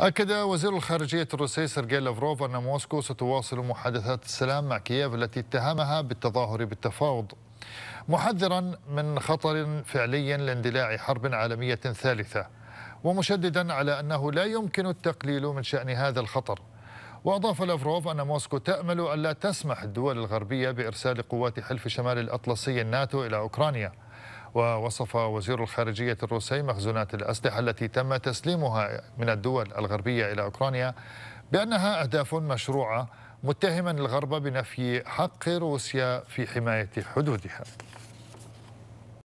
أكد وزير الخارجية الروسي سيرجي لافروف أن موسكو ستواصل محادثات السلام مع كييف التي اتهمها بالتظاهر بالتفاوض محذرا من خطر فعلي لاندلاع حرب عالمية ثالثة ومشددا على أنه لا يمكن التقليل من شأن هذا الخطر وأضاف لافروف أن موسكو تأمل ألا تسمح الدول الغربية بإرسال قوات حلف شمال الأطلسي الناتو إلى أوكرانيا ووصف وزير الخارجية الروسي مخزونات الأسلحة التي تم تسليمها من الدول الغربية إلى أوكرانيا بأنها أهداف مشروعة متهما الغرب بنفي حق روسيا في حماية حدودها